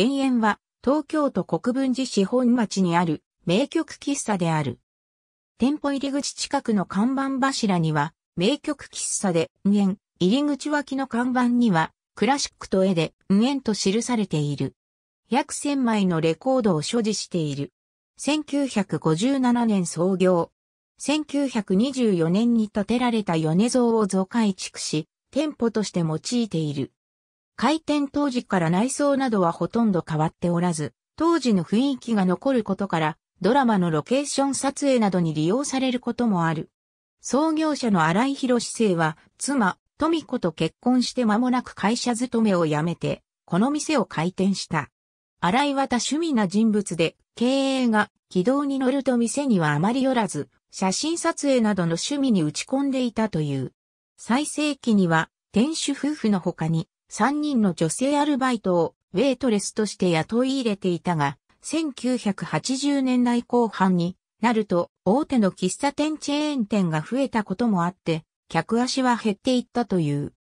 田園は東京都国分寺市本町にある名曲喫茶である。店舗入り口近くの看板柱には名曲喫茶で運園、入り口脇の看板にはクラシックと絵で運園と記されている。約1000枚のレコードを所持している。1957年創業。1924年に建てられた米蔵を増改築し、店舗として用いている。開店当時から内装などはほとんど変わっておらず、当時の雰囲気が残ることから、ドラマのロケーション撮影などに利用されることもある。創業者の荒井博生は、妻、富子と結婚して間もなく会社勤めを辞めて、この店を開店した。荒井は多趣味な人物で、経営が軌道に乗ると店にはあまり寄らず、写真撮影などの趣味に打ち込んでいたという。最盛期には、店主夫婦の他に、3人の女性アルバイトをウェイトレスとして雇い入れていたが、1980年代後半になると大手の喫茶店チェーン店が増えたこともあって、客足は減っていったという。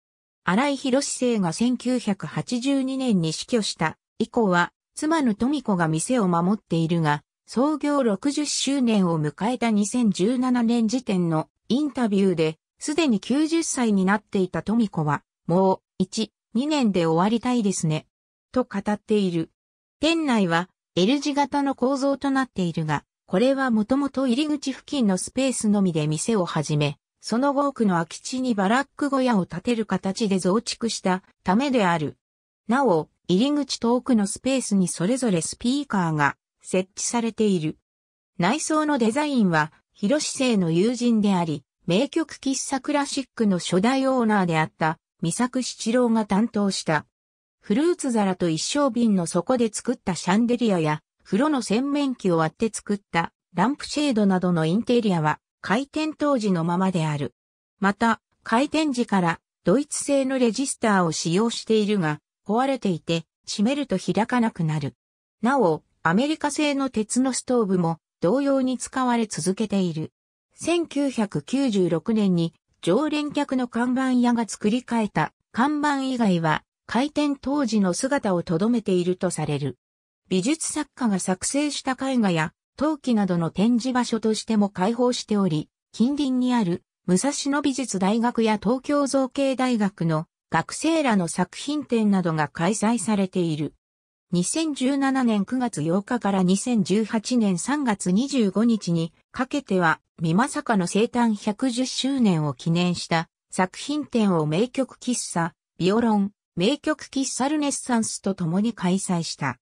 荒井博生が1982年に死去した以降は、妻の富子が店を守っているが、創業60周年を迎えた2017年時点のインタビューで、すでに90歳になっていた富子は、もう、1、2年で終わりたいですね。と語っている。店内は L 字型の構造となっているが、これはもともと入り口付近のスペースのみで店を始め、その後奥の空き地にバラック小屋を建てる形で増築したためである。なお、入り口と奥のスペースにそれぞれスピーカーが設置されている。内装のデザインは、広志生の友人であり、名曲喫茶クラシックの初代オーナーであった三作七郎が担当した。フルーツ皿と一升瓶の底で作ったシャンデリアや、風呂の洗面器を割って作ったランプシェードなどのインテリアは開店当時のままである。また、開店時からドイツ製のレジスターを使用しているが、壊れていて、閉めると開かなくなる。なお、アメリカ製の鉄のストーブも同様に使われ続けている。1996年に常連客の看板屋が作り変えた看板以外は開店当時の姿を留めているとされる。美術作家が作成した絵画や陶器などの展示場所としても開放しており、近隣にある武蔵野美術大学や東京造形大学の学生らの作品展などが開催されている。2017年9月8日から2018年3月25日にかけては、美かの生誕110周年を記念した作品展を名曲喫茶、ビオロン、名曲喫茶ルネッサンスと共に開催した。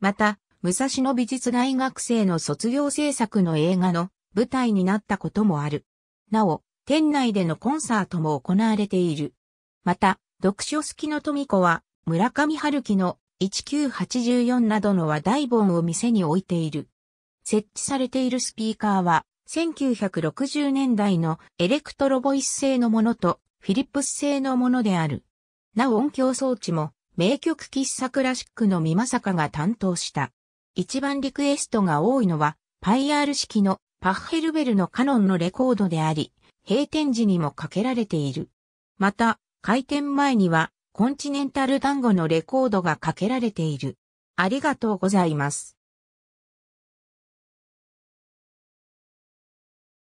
また、武蔵野美術大学生の卒業制作の映画の舞台になったこともある。なお、店内でのコンサートも行われている。また、読書好きの富子は、村上春樹の1984などの話題本を店に置いている。設置されているスピーカーは、1960年代のエレクトロボイス製のものとフィリップス製のものである。なお音響装置も名曲喫茶クラシックの美かが担当した。一番リクエストが多いのはパイアール式のパッヘルベルのカノンのレコードであり、閉店時にもかけられている。また、開店前にはコンチネンタル単語のレコードがかけられている。ありがとうございます。